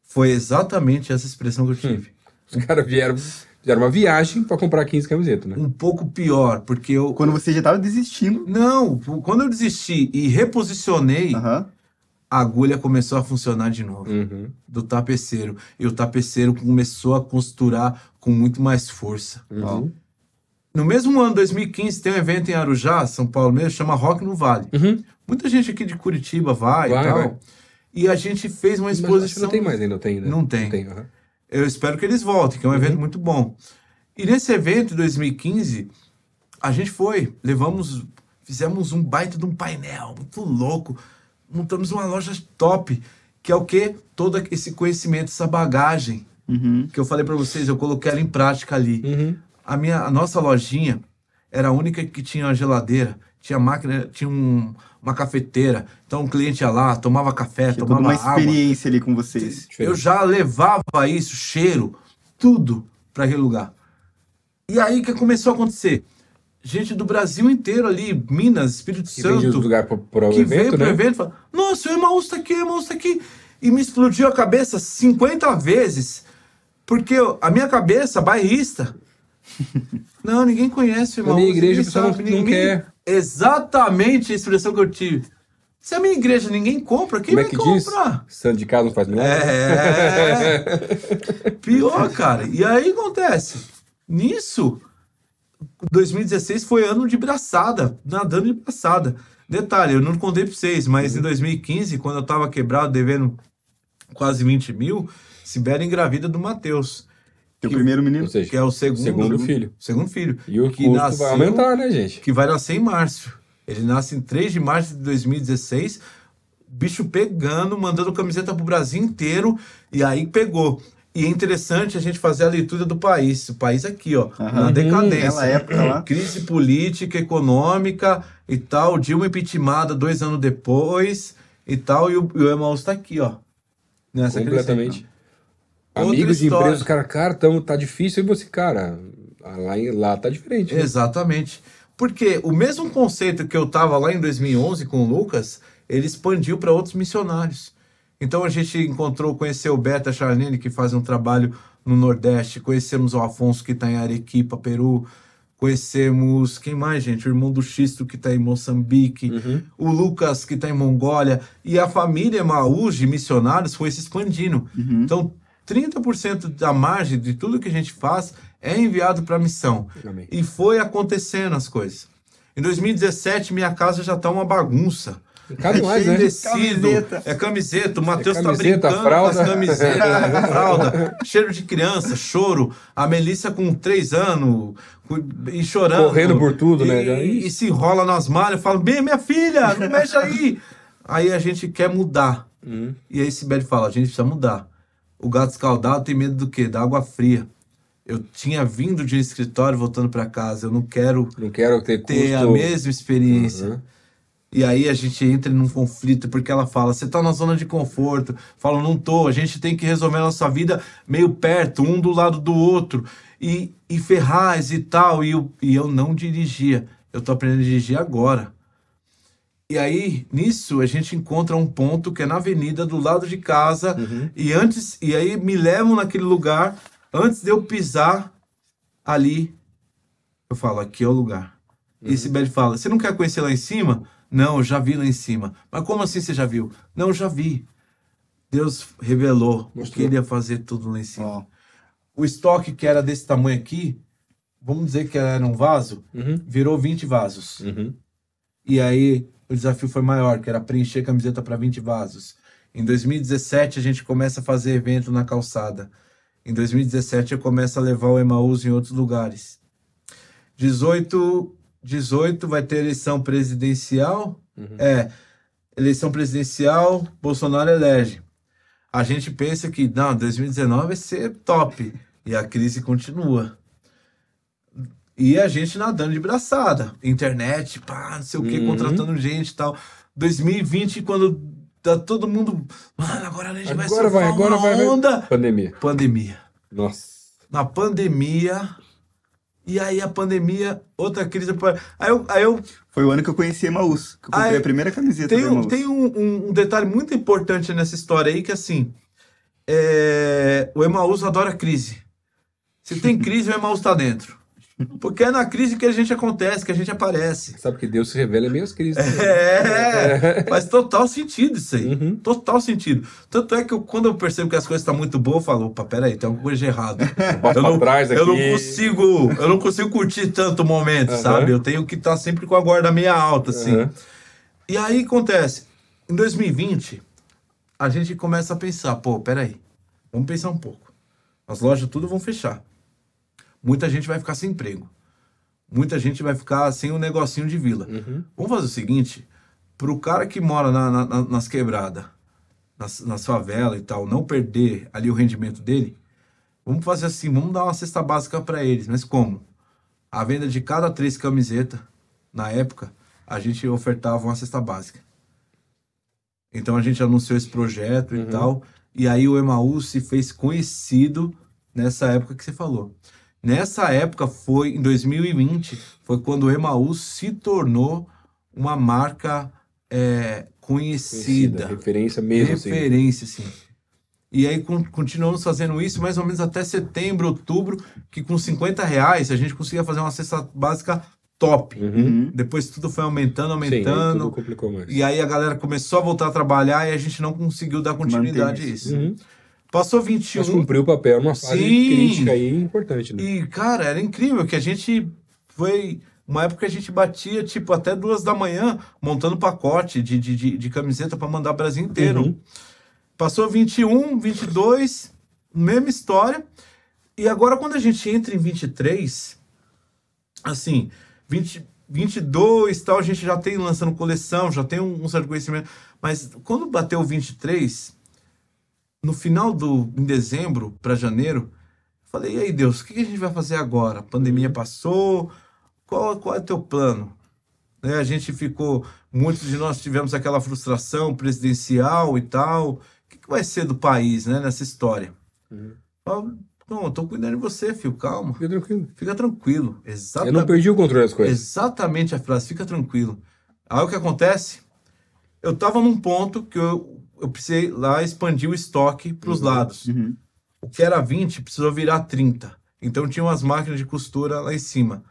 Foi exatamente essa expressão que eu tive. Hum. Os caras vieram fizeram uma viagem para comprar 15 camisetas, né? Um pouco pior, porque eu. Quando você já estava desistindo. Não, quando eu desisti e reposicionei, uhum a agulha começou a funcionar de novo uhum. do tapeceiro. E o tapeceiro começou a costurar com muito mais força. Uhum. No mesmo ano, 2015, tem um evento em Arujá, São Paulo mesmo, chama Rock no Vale. Uhum. Muita gente aqui de Curitiba vai, vai e tal. Vai. E a gente fez uma exposição. não tem mais ainda, tem, né? Não tem. Não tem Eu espero que eles voltem, que é um evento uhum. muito bom. E nesse evento, 2015, a gente foi, levamos, fizemos um baita de um painel muito louco montamos uma loja top, que é o quê? Todo esse conhecimento, essa bagagem uhum. que eu falei para vocês, eu coloquei ela em prática ali. Uhum. A, minha, a nossa lojinha era a única que tinha uma geladeira, tinha máquina, tinha um, uma cafeteira. Então o cliente ia lá, tomava café, tinha tomava uma experiência água. ali com vocês. Eu já levava isso, cheiro, tudo para aquele lugar. E aí que começou a acontecer? gente do Brasil inteiro ali, Minas, Espírito que Santo. Veio lugar pro, pro que evento, veio pro né? evento e falou: Nossa, o Emaús tá aqui, o Emaús tá aqui. E me explodiu a cabeça 50 vezes, porque a minha cabeça, bairrista. não, ninguém conhece o Emaús. minha igreja, o pessoal não, ninguém, quer. Exatamente a expressão que eu tive. Se a minha igreja ninguém compra, quem Como é vai é que comprar? Santo de casa não faz nada É. Pior, cara. E aí acontece. Nisso, 2016 foi ano de braçada, nadando de braçada. Detalhe, eu não contei para vocês, mas uhum. em 2015, quando eu estava quebrado, devendo quase 20 mil, Sibéria engravida do Matheus. Teu que, primeiro menino? Seja, que é o segundo, segundo filho. Segundo filho. E o que nasceu, vai aumentar, né, gente? Que vai nascer em março. Ele nasce em 3 de março de 2016, bicho pegando, mandando camiseta pro Brasil inteiro, e aí pegou. E é interessante a gente fazer a leitura do país. O país aqui, ó, uhum. na decadência. Aquela época lá. Crise política, econômica e tal. Dilma impeachmentada dois anos depois e tal. E o, e o está aqui, ó. Nessa Completamente. Crescente. Amigos de empresas, cara, cara, tamo, tá difícil. E você, cara, ah, lá, lá tá diferente. Né? Exatamente. Porque o mesmo conceito que eu tava lá em 2011 com o Lucas, ele expandiu para outros missionários. Então a gente encontrou, conheceu o Beta Charlene, que faz um trabalho no Nordeste, conhecemos o Afonso, que está em Arequipa, Peru, conhecemos quem mais, gente? O irmão do Xisto, que está em Moçambique, uhum. o Lucas, que está em Mongólia, e a família Maús de missionários foi se expandindo. Uhum. Então, 30% da margem de tudo que a gente faz é enviado para a missão. Amém. E foi acontecendo as coisas. Em 2017, minha casa já está uma bagunça. Caminhões, né? Camiseta. É camiseta. O Matheus é tá camiseta, brincando fralda. com as camisetas, é fralda, cheiro de criança, choro. A Melissa com três anos e chorando. Correndo por tudo, e, né? E, e se enrola nas malhas. Fala, bem, minha filha, não mexe aí. aí a gente quer mudar. Hum. E aí Sibeli fala, a gente precisa mudar. O gato escaldado tem medo do quê? Da água fria. Eu tinha vindo de um escritório voltando para casa. Eu não quero, não quero ter, ter a mesma experiência. Uhum. E aí a gente entra num conflito, porque ela fala, você tá na zona de conforto. Fala, não tô, a gente tem que resolver a nossa vida meio perto, um do lado do outro. E, e Ferraz e tal. E eu, e eu não dirigia. Eu tô aprendendo a dirigir agora. E aí, nisso, a gente encontra um ponto que é na avenida, do lado de casa. Uhum. E antes, e aí me levam naquele lugar. Antes de eu pisar ali, eu falo, aqui é o lugar. Uhum. E Sibeli fala, você não quer conhecer lá em cima? Não, eu já vi lá em cima. Mas como assim você já viu? Não, eu já vi. Deus revelou Mostrou. que ele ia fazer tudo lá em cima. O estoque que era desse tamanho aqui, vamos dizer que era um vaso, uhum. virou 20 vasos. Uhum. E aí o desafio foi maior, que era preencher a camiseta para 20 vasos. Em 2017 a gente começa a fazer evento na calçada. Em 2017 eu começo a levar o Emaús em outros lugares. 18 18 vai ter eleição presidencial. Uhum. É, eleição presidencial, Bolsonaro elege. A gente pensa que, não, 2019 vai ser top. E a crise continua. E a gente nadando de braçada. Internet, pá, não sei o quê, uhum. contratando gente e tal. 2020, quando tá todo mundo. Mano, agora a gente agora vai surfar vai, agora uma vai, onda. Vai. Pandemia. Pandemia. Nossa. Na pandemia, e aí a pandemia, outra crise. Aí eu, aí eu... Foi o ano que eu conheci Emaús, que eu comprei aí, a primeira camiseta tem, um, Tem um, um, detalhe muito importante nessa história aí, que assim, é... o Emaús adora crise. Se tem crise, o Emaús está dentro. Porque é na crise que a gente acontece, que a gente aparece. Sabe que Deus se revela em meio às crises. É, é, faz total sentido isso aí. Uhum. Total sentido. Tanto é que eu, quando eu percebo que as coisas estão muito boas, eu falo, opa, peraí, tem alguma coisa errada. Eu, eu não, trás eu não consigo, eu não consigo curtir tanto o momento, uhum. sabe? Eu tenho que estar tá sempre com a guarda meia alta, assim. Uhum. E aí acontece, em 2020, a gente começa a pensar, pô, peraí, vamos pensar um pouco. As lojas tudo vão fechar muita gente vai ficar sem emprego. Muita gente vai ficar sem um negocinho de vila. Uhum. Vamos fazer o seguinte: para o cara que mora na, na, nas quebradas, nas, nas favelas e tal, não perder ali o rendimento dele, vamos fazer assim: vamos dar uma cesta básica para eles. Mas como? A venda de cada três camisetas, na época, a gente ofertava uma cesta básica. Então a gente anunciou esse projeto uhum. e tal. E aí o Emaú se fez conhecido nessa época que você falou. Nessa época foi em 2020, foi quando o Emaús se tornou uma marca é, conhecida. conhecida. Referência mesmo. Assim. Referência, sim. sim. E aí continuamos fazendo isso mais ou menos até setembro, outubro, que com 50 reais a gente conseguia fazer uma cesta básica top. Uhum. uhum. Depois tudo foi aumentando, aumentando. Sim, tudo complicou mais. E aí a galera começou a voltar a trabalhar e a gente não conseguiu dar continuidade a isso. Uhum. Passou 21. Mas cumpriu o papel numa fase Sim. crítica aí importante, né? E, cara, era incrível que a gente foi. Uma época que a gente batia, tipo, até duas da manhã montando pacote de, de, de, de camiseta para mandar o Brasil inteiro. Uhum. Passou 21, 22, mesma história. E agora, quando a gente entra em 23, assim, 20, 22 tal, a gente já tem lançando coleção, já tem um, um certo conhecimento. Mas quando bateu 23, no final do em dezembro para janeiro, falei: "E aí, Deus, o que a gente vai fazer agora? A pandemia uhum. passou, qual qual é o teu plano?" Né? A gente ficou, muitos de nós tivemos aquela frustração presidencial e tal. O que, que vai ser do país, né, nessa história? Uhum. Não, eu tô cuidando de você, filho, calma. Fica tranquilo. Fica tranquilo. Exatamente. Eu não perdi o controle das coisas. Exatamente a frase, fica tranquilo. Aí o que acontece? Eu tava num ponto que eu eu precisei lá expandir o estoque para os uhum. lados. Uhum. O que era 20 precisou virar 30. Então tinha umas máquinas de costura lá em cima.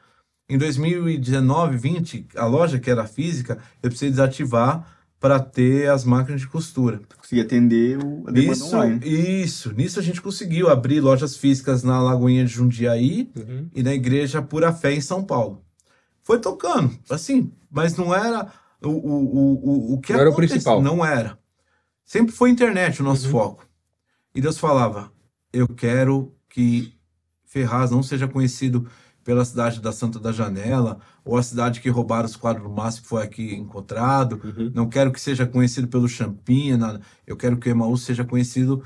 Em 2019, 20, a loja que era física, eu precisei desativar para ter as máquinas de costura. Conseguir atender o, a demanda isso, online. Isso, nisso a gente conseguiu abrir lojas físicas na Lagoinha de Jundiaí uhum. e na Igreja Pura Fé em São Paulo. Foi tocando, assim, mas não era o, o, o, o que não aconteceu. Era o principal. Não era. Sempre foi internet o nosso uhum. foco. E Deus falava: Eu quero que Ferraz não seja conhecido pela cidade da Santa da Janela, ou a cidade que roubaram os quadros do Márcio que foi aqui encontrado. Uhum. Não quero que seja conhecido pelo Champinha, nada. eu quero que Emaús seja conhecido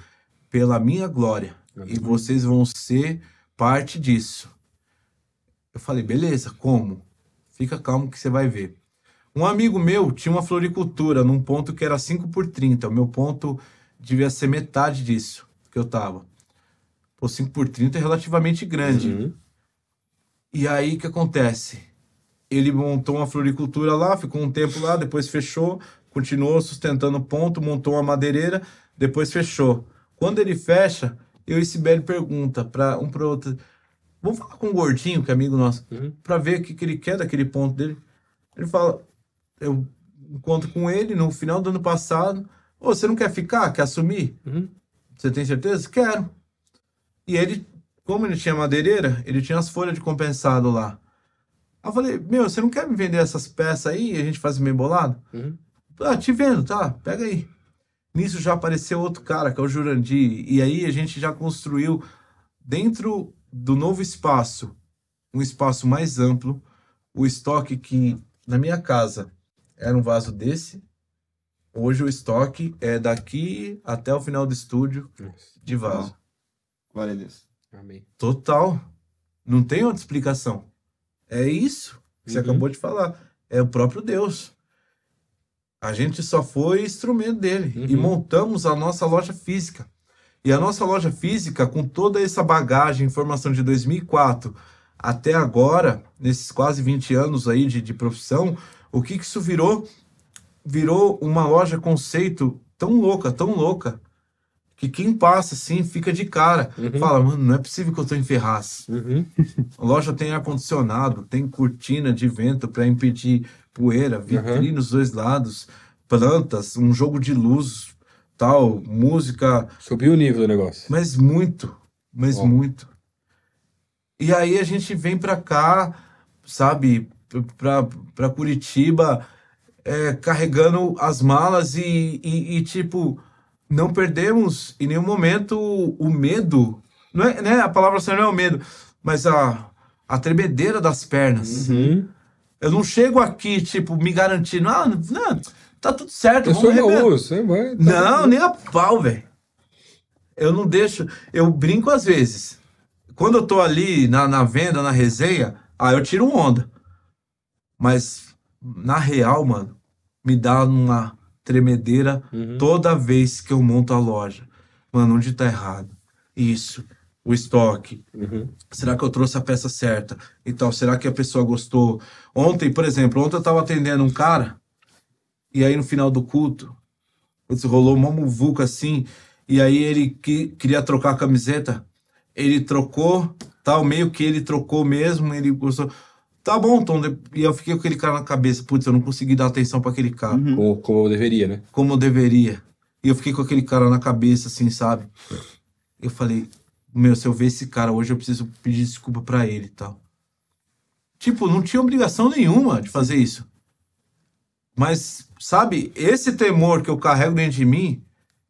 pela minha glória. Uhum. E vocês vão ser parte disso. Eu falei, beleza, como? Fica calmo que você vai ver. Um amigo meu tinha uma floricultura num ponto que era 5 por 30. O meu ponto devia ser metade disso que eu tava. Pô, 5 por 30 é relativamente grande. Uhum. E aí o que acontece? Ele montou uma floricultura lá, ficou um tempo lá, depois fechou, continuou sustentando o ponto, montou uma madeireira, depois fechou. Quando ele fecha, eu e Sibeli pergunta para um para outro. Vamos falar com o Gordinho, que é amigo nosso, uhum. para ver o que, que ele quer daquele ponto dele. Ele fala: eu encontro com ele no final do ano passado. Ô, você não quer ficar? Quer assumir? Uhum. Você tem certeza? Quero. E ele, como ele tinha madeireira, ele tinha as folhas de compensado lá. Aí eu falei, meu, você não quer me vender essas peças aí e a gente faz meio bolado? Uhum. Ah, te vendo, tá, pega aí. Nisso já apareceu outro cara, que é o Jurandir. E aí a gente já construiu, dentro do novo espaço, um espaço mais amplo, o estoque que, na minha casa, era um vaso desse. Hoje o estoque é daqui até o final do estúdio de vaso. Vale a Deus. Amém. Total. Não tem outra explicação. É isso que você uhum. acabou de falar. É o próprio Deus. A gente só foi instrumento dele uhum. e montamos a nossa loja física. E a nossa loja física, com toda essa bagagem, informação de 2004 até agora, nesses quase 20 anos aí de, de profissão, o que, que isso virou? Virou uma loja conceito tão louca, tão louca, que quem passa assim fica de cara. Uhum. Fala, mano, não é possível que eu estou em Ferraz. Uhum. A loja tem ar-condicionado, tem cortina de vento para impedir poeira, uhum. vitrine uhum. dois lados, plantas, um jogo de luz, tal, música. Subiu o nível do negócio. Mas muito, mas Bom. muito. E aí a gente vem para cá, sabe, para Curitiba é, carregando as malas e, e, e, tipo, não perdemos em nenhum momento o, medo. Não é, né? A palavra certa não é o medo, mas a, a tremedeira das pernas. Uhum. Eu não chego aqui, tipo, me garantindo, ah, não, tá tudo certo, eu vamos sou você vai. Tá não, bem. nem a pau, velho. Eu não deixo, eu brinco às vezes. Quando eu tô ali na, na venda, na resenha, aí eu tiro onda. Mas na real, mano, me dá uma tremedeira uhum. toda vez que eu monto a loja. Mano, onde tá errado? Isso. O estoque. Uhum. Será que eu trouxe a peça certa? Então, será que a pessoa gostou? Ontem, por exemplo, ontem eu tava atendendo um cara, e aí no final do culto, rolou uma muvuca assim, e aí ele que, queria trocar a camiseta, ele trocou, tal, meio que ele trocou mesmo, ele gostou. Tá bom, Tom. E eu fiquei com aquele cara na cabeça. Putz, eu não consegui dar atenção para aquele cara. Uhum. Como, como eu deveria, né? Como eu deveria. E eu fiquei com aquele cara na cabeça, assim, sabe? Eu falei, meu, se eu ver esse cara hoje, eu preciso pedir desculpa para ele e tal. Tipo, não tinha obrigação nenhuma de fazer isso. Mas, sabe, esse temor que eu carrego dentro de mim,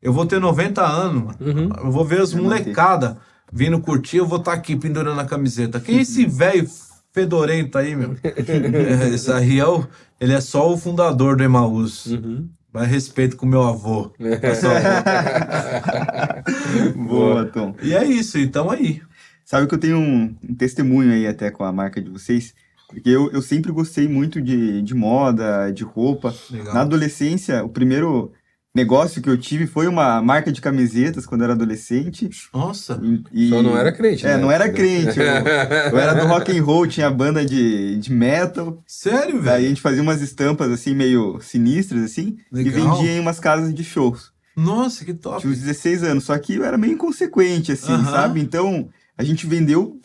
eu vou ter 90 anos, uhum. eu vou ver as molecadas vindo curtir, eu vou estar tá aqui pendurando a camiseta. Quem é esse velho fedorento aí, meu. Esse aí é o, ele é só o fundador do Emaús. Uhum. respeito com meu avô. Boa, Tom. E é isso, então aí. Sabe que eu tenho um, um, testemunho aí até com a marca de vocês, porque eu, eu sempre gostei muito de, de moda, de roupa. Legal. Na adolescência, o primeiro negócio que eu tive foi uma marca de camisetas quando eu era adolescente. Nossa! E, Só não era crente, É, né? não era crente. Eu, eu, era do rock and roll, tinha banda de, de metal. Sério, velho? Aí a gente fazia umas estampas assim, meio sinistras, assim, Legal. e vendia em umas casas de shows. Nossa, que top! Tinha uns 16 anos, só que eu era meio inconsequente, assim, uh -huh. sabe? Então, a gente vendeu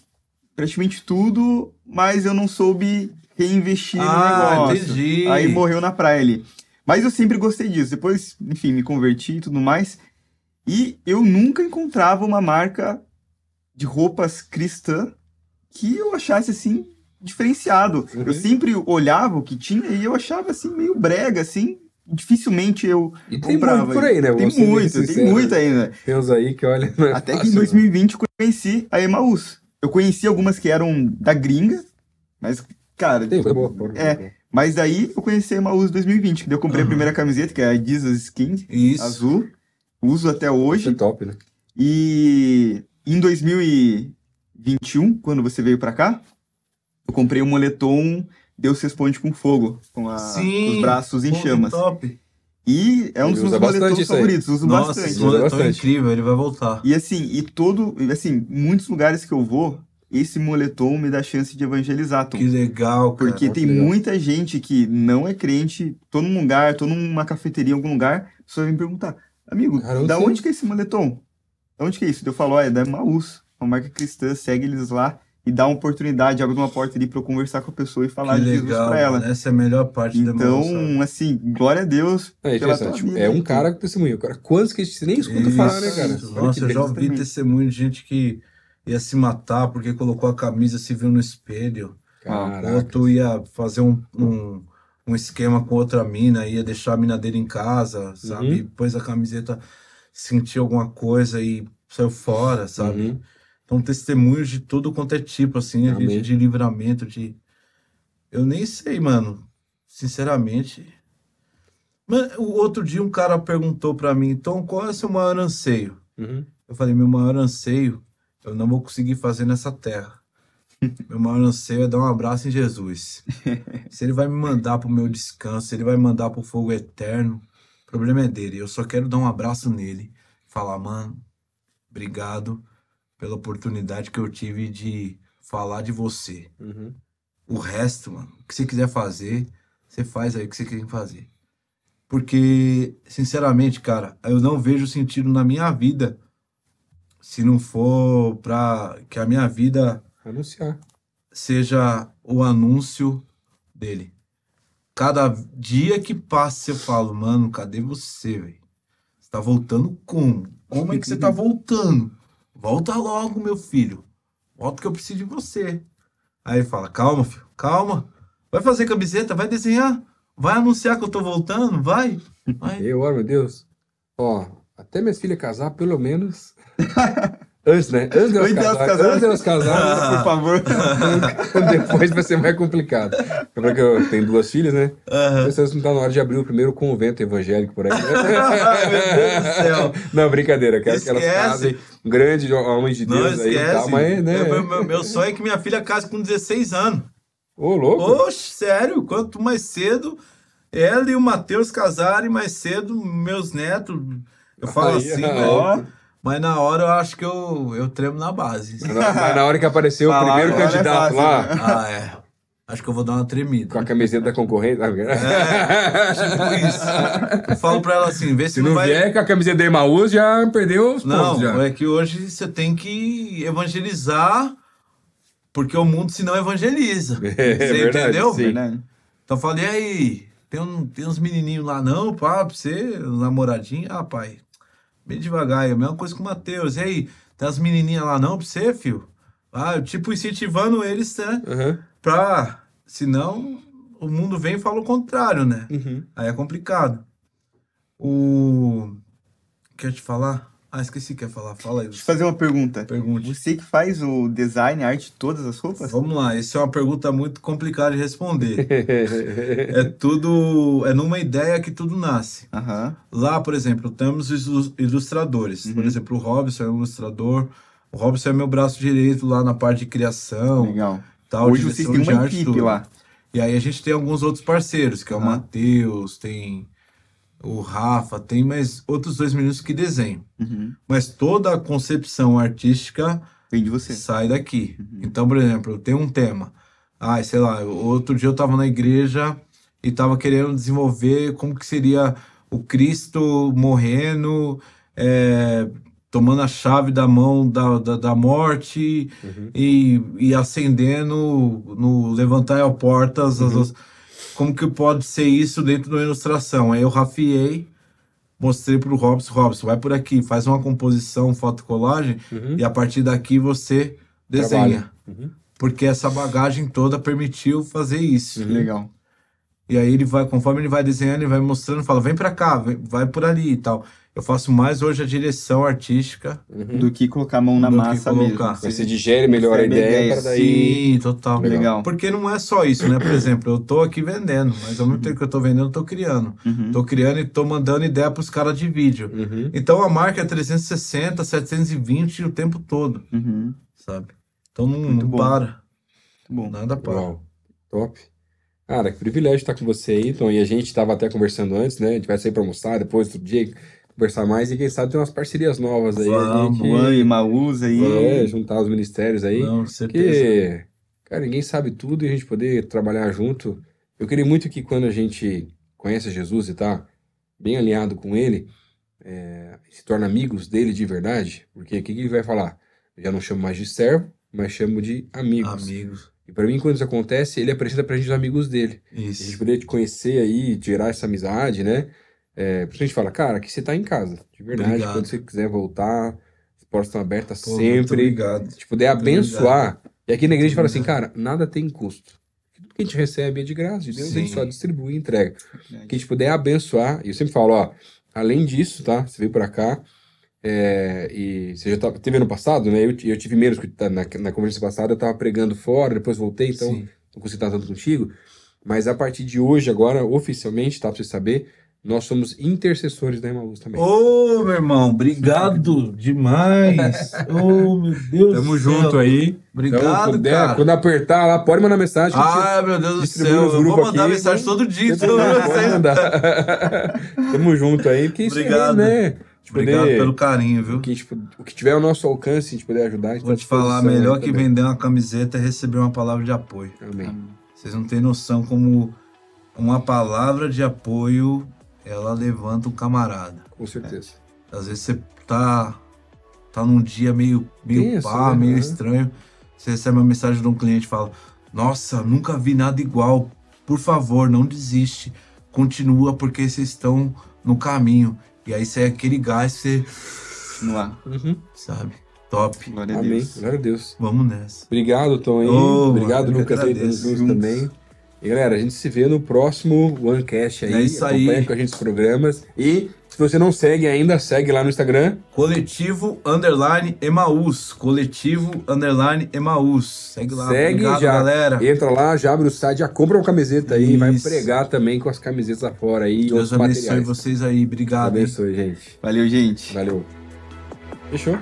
praticamente tudo, mas eu não soube reinvestir ah, no negócio. Entendi. Aí morreu na praia ali. Mas eu sempre gostei disso. Depois, enfim, me converti e tudo mais. E eu nunca encontrava uma marca de roupas cristã que eu achasse assim diferenciado. Uhum. Eu sempre olhava o que tinha e eu achava assim meio brega, assim. Dificilmente eu e tem comprava. Muito por aí, né? Tem muito, tem muito ainda. Né? Tem uns aí que olha. É Até fácil, que em 2020 não. eu conheci a Emaús. Eu conheci algumas que eram da gringa, mas, cara. Tem, foi boa, boa. É, mas daí eu conheci a Maus 2020, daí eu comprei uhum. a primeira camiseta, que é a Jesus Skin Isso. azul. Uso até hoje. É top, né? E em 2021, quando você veio para cá, eu comprei um moletom Deus Responde com Fogo, com, a, Sim, com os braços em chamas. Top. E é um dos meus moletons favoritos, uso Nossa, bastante. Nossa, moletom é incrível, ele vai voltar. E assim, e todo, assim, muitos lugares que eu vou, esse moletom me dá chance de evangelizar, Tom. Que legal, cara. Porque tem legal. muita gente que não é crente, tô num lugar, tô numa cafeteria, em algum lugar, a vem me perguntar, amigo, cara, da sei. onde que é esse moletom? Da onde que é isso? Eu falo, ó, é da Maús, uma marca cristã, segue eles lá e dá uma oportunidade, abre uma porta ali para eu conversar com a pessoa e falar que de legal, Jesus para ela. Mano, essa é a melhor parte então, da Então, assim, glória a Deus. É, tipo, é né, um cara que testemunho. Cara, quantos que a gente nem escuta isso, falar, né, cara? Nossa, eu já ouvi testemunho de gente que ia se matar porque colocou a camisa se viu no espelho. Caraca. Outro ia fazer um, um, um, esquema com outra mina, ia deixar a mina dele em casa, sabe? Uhum. Pôs a camiseta, sentiu alguma coisa e saiu fora, sabe? Uhum. Então, testemunhos de tudo quanto é tipo, assim, de, de livramento, de. Eu nem sei, mano. Sinceramente. Mas, o outro dia um cara perguntou para mim, então qual é o seu maior anseio? Uhum. Eu falei, meu maior anseio eu não vou conseguir fazer nessa terra. Meu maior anseio é dar um abraço em Jesus. Se ele vai me mandar para o meu descanso, se ele vai me mandar para o fogo eterno, o problema é dele. Eu só quero dar um abraço nele, falar, mano, obrigado pela oportunidade que eu tive de falar de você. Uhum. O resto, mano, o que você quiser fazer, você faz aí o que você quer fazer. Porque, sinceramente, cara, eu não vejo sentido na minha vida se não for para que a minha vida anunciar seja o anúncio dele. Cada dia que passa eu falo, mano, cadê você, velho? Você tá voltando como? Como é que você tá uhum. voltando? Volta logo, meu filho. Volta que eu preciso de você. Aí fala, calma, filho, calma. Vai fazer camiseta, vai desenhar, vai anunciar que eu tô voltando, vai. vai. Eu, ó, meu Deus. Ó, até minhas filhas casar, pelo menos. Antes, né? Antes delas casarem. Antes delas casarem, ah, por favor. Depois vai ser mais complicado. Lembra é que eu tenho duas filhas, né? Uhum. Vocês não estão na hora de abrir o primeiro convento evangélico por aí. do céu. não, brincadeira. Quero esquece. que elas casem. Um grande homem de Deus não, aí. Tá, mas, né? Meu, meu, meu, sonho é que minha filha case com 16 anos. Ô, louco. Oxe, sério. Quanto mais cedo ela e o Matheus casarem mais cedo, meus netos eu falo aí, assim, ó. Mas na hora eu acho que eu, eu tremo na base. Mas na, hora que apareceu o primeiro candidato é fácil, lá. Ah, é. Acho que eu vou dar uma tremida. Com a camiseta da concorrente? Tá é, tipo isso. Eu falo pra ela assim, vê se, se não, não vai... vier com a camiseta da Emaús, já perdeu os não, pontos. Não, é que hoje você tem que evangelizar, porque o mundo se não evangeliza. É, você verdade, entendeu? Sim. Né? Então eu falei, aí, tem, um, tem uns menininhos lá não, pá, pra você, namoradinho? Ah, pai, bem devagar. É a mesma coisa com o Matheus. E aí, tem as menininhas lá não pra você, filho? Ah, tipo, incentivando eles, né? Uhum. Pra. Senão, o mundo vem e fala o contrário, né? Uhum. Aí é complicado. O. Quer te falar? Ah, esqueci que ia falar. Fala aí. Deixa eu fazer uma pergunta. Pergunte. Você que faz o design, a arte de todas as roupas? Vamos lá. Essa é uma pergunta muito complicada de responder. é tudo... É numa ideia que tudo nasce. Uhum. Lá, por exemplo, temos os ilustradores. Por uhum. exemplo, o Robson é um ilustrador. O Robson é meu braço direito lá na parte de criação. Legal. Tal, Hoje vocês tem uma equipe tudo. lá. E aí a gente tem alguns outros parceiros, que é o ah. Matheus, tem o Rafa, tem mais outros dois meninos que desenham. Uhum. Mas toda a concepção artística Vem de você. sai daqui. Uhum. Então, por exemplo, eu tenho um tema. Ah, sei lá, outro dia eu estava na igreja e estava querendo desenvolver como que seria o Cristo morrendo, é, tomando a chave da mão da, da, da morte uhum. e, e acendendo no levantar portas. As, uhum como que pode ser isso dentro de uma ilustração? Aí eu rafiei, mostrei para o Robson, Robson, vai por aqui, faz uma composição, fotocolagem, uhum. e a partir daqui você desenha. Uhum. Porque essa bagagem toda permitiu fazer isso. Uhum. Legal. E aí ele vai, conforme ele vai desenhando, ele vai mostrando, fala, vem para cá, vai por ali e tal. Eu faço mais hoje a direção artística uhum. do que colocar a mão na massa mesmo. Você, digere melhor é a ideia, ideia daí... Sim, total. Legal. Legal. Porque não é só isso, né? Por exemplo, eu tô aqui vendendo, mas ao mesmo tempo que eu tô vendendo, eu tô criando. Uhum. Tô criando e tô mandando ideia pros caras de vídeo. Uhum. Então a marca é 360, 720 o tempo todo. Uhum. Sabe? Então não, Muito não bom. para. Muito bom. Nada para. Uau. Top. Cara, que privilégio estar com você aí, Tom. E a gente estava até conversando antes, né? A gente vai sair para almoçar depois, outro dia conversar mais e quem sabe tem umas parcerias novas aí. Vamos, gente... Buan e Maús aí. É, juntar os ministérios aí. Não, certeza. Que, cara, ninguém sabe tudo e a gente poder trabalhar junto. Eu queria muito que quando a gente conhece Jesus e tá bem alinhado com ele, é, se torna amigos dele de verdade, porque o que ele vai falar? Eu já não chamo mais de servo, mas chamo de amigos. Amigos. E para mim, quando isso acontece, ele apresenta pra gente os amigos dele. Isso. A gente poder te conhecer aí, tirar essa amizade, né? É, a gente fala, cara, que você tá em casa, de verdade. Obrigado. Quando você quiser voltar, as portas estão abertas Pô, sempre. Obrigado. Se puder muito abençoar. Obrigado. E aqui na igreja a gente fala assim, cara, nada tem custo. Tudo que a gente recebe é de graça de Deus, Sim. a gente só distribui e entrega. É. Que a gente puder abençoar. E eu sempre falo, ó, além disso, tá? Você veio pra cá. É, e você já tava, tá, teve ano passado, né? Eu, eu tive menos, tá, na, na conversa passada eu tava pregando fora, depois voltei, então Sim. não consegui estar tanto contigo. Mas a partir de hoje, agora, oficialmente, tá? Pra você saber, nós somos intercessores da Emaús também. Ô, oh, meu irmão, obrigado demais. Ô, oh, meu Deus Tamo do céu. junto aí. Obrigado, então, quando, cara. quando apertar lá, pode mandar mensagem. Ah, meu Deus do céu. Eu vou mandar aqui, mensagem então, todo dia. Todo então, então, mandar, pode mandar. Tamo junto aí. Porque é, obrigado. Isso aí, né? Poder, Obrigado pelo carinho, viu? Que, tipo, o que tiver ao nosso alcance, a gente ajudar. Vou tá te falar, melhor que também. vender uma camiseta é receber uma palavra de apoio. Amém. Vocês não têm noção como uma palavra de apoio ela levanta o camarada. Com certeza. Né? Às vezes você tá, tá num dia meio, meio Isso, pá, né? meio estranho. Você recebe uma mensagem de um cliente e fala: Nossa, nunca vi nada igual. Por favor, não desiste. Continua porque vocês estão no caminho. E aí você é aquele gás, você. No ar. Uhum. Sabe? Top. Glória a Deus. Amém. Glória a Deus. Vamos nessa. Obrigado, Tom. Oh, Obrigado, Lucas, aí, também. E galera, a gente se vê no próximo OneCast aí. É isso Acompanha com a gente os programas. E se você não segue ainda, segue lá no Instagram. Coletivo Underline Emaús. Coletivo Underline Emaús. Segue lá. Segue Obrigado, já. galera. Entra lá, já abre o site, já compra uma camiseta aí. Isso. Vai pregar também com as camisetas lá fora aí. Deus abençoe materiais. vocês aí. Obrigado. Deus abençoe, hein? gente. Valeu, gente. Valeu. Fechou?